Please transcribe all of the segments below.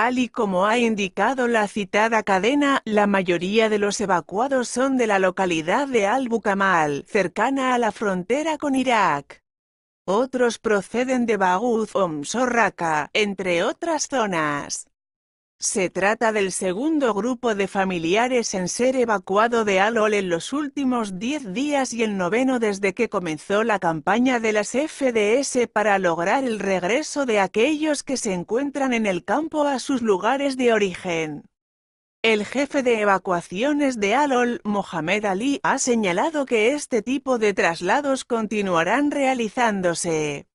Tal y como ha indicado la citada cadena, la mayoría de los evacuados son de la localidad de Al-Bukamal, cercana a la frontera con Irak. Otros proceden de Baguz o entre otras zonas. Se trata del segundo grupo de familiares en ser evacuado de Alol en los últimos 10 días y el noveno desde que comenzó la campaña de las FDS para lograr el regreso de aquellos que se encuentran en el campo a sus lugares de origen. El jefe de evacuaciones de Alol, Mohamed Ali, ha señalado que este tipo de traslados continuarán realizándose.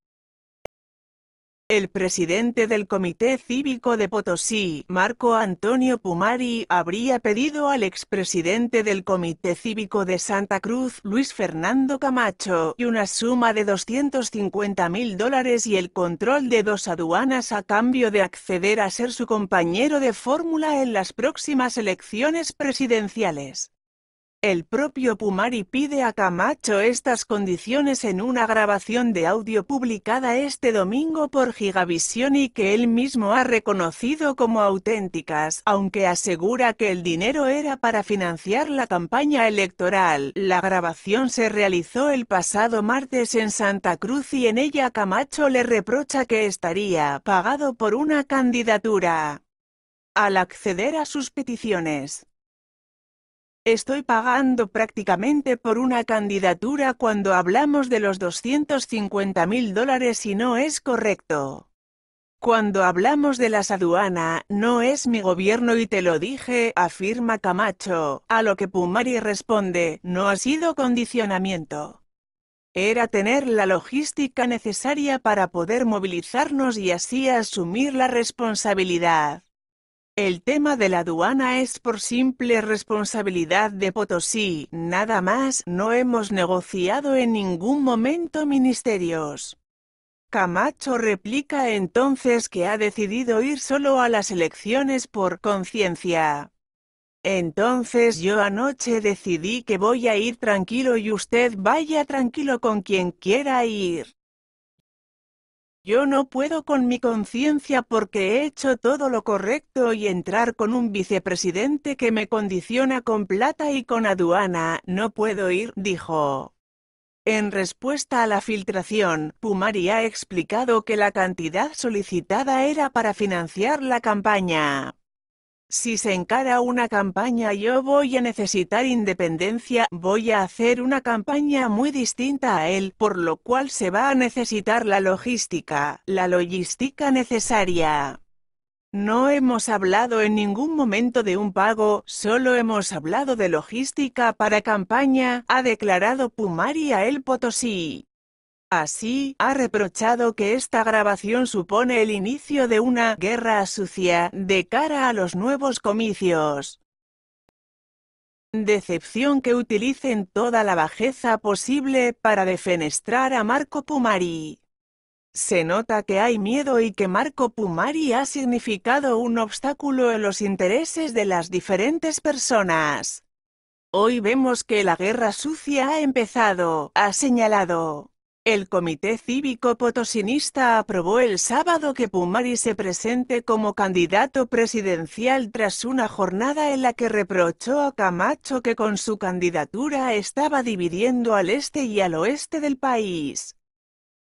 El presidente del Comité Cívico de Potosí, Marco Antonio Pumari, habría pedido al expresidente del Comité Cívico de Santa Cruz, Luis Fernando Camacho, y una suma de 250 mil dólares y el control de dos aduanas a cambio de acceder a ser su compañero de fórmula en las próximas elecciones presidenciales. El propio Pumari pide a Camacho estas condiciones en una grabación de audio publicada este domingo por Gigavision y que él mismo ha reconocido como auténticas, aunque asegura que el dinero era para financiar la campaña electoral. La grabación se realizó el pasado martes en Santa Cruz y en ella Camacho le reprocha que estaría pagado por una candidatura. Al acceder a sus peticiones, Estoy pagando prácticamente por una candidatura cuando hablamos de los 250 mil dólares y no es correcto. Cuando hablamos de las aduanas, no es mi gobierno y te lo dije, afirma Camacho, a lo que Pumari responde, no ha sido condicionamiento. Era tener la logística necesaria para poder movilizarnos y así asumir la responsabilidad. El tema de la aduana es por simple responsabilidad de Potosí, nada más, no hemos negociado en ningún momento ministerios. Camacho replica entonces que ha decidido ir solo a las elecciones por conciencia. Entonces yo anoche decidí que voy a ir tranquilo y usted vaya tranquilo con quien quiera ir. Yo no puedo con mi conciencia porque he hecho todo lo correcto y entrar con un vicepresidente que me condiciona con plata y con aduana, no puedo ir, dijo. En respuesta a la filtración, Pumari ha explicado que la cantidad solicitada era para financiar la campaña. Si se encara una campaña yo voy a necesitar independencia, voy a hacer una campaña muy distinta a él, por lo cual se va a necesitar la logística, la logística necesaria. No hemos hablado en ningún momento de un pago, solo hemos hablado de logística para campaña, ha declarado Pumari a El Potosí. Así, ha reprochado que esta grabación supone el inicio de una «guerra sucia» de cara a los nuevos comicios. Decepción que utilicen toda la bajeza posible para defenestrar a Marco Pumari. Se nota que hay miedo y que Marco Pumari ha significado un obstáculo en los intereses de las diferentes personas. Hoy vemos que la guerra sucia ha empezado, ha señalado. El Comité Cívico Potosinista aprobó el sábado que Pumari se presente como candidato presidencial tras una jornada en la que reprochó a Camacho que con su candidatura estaba dividiendo al este y al oeste del país.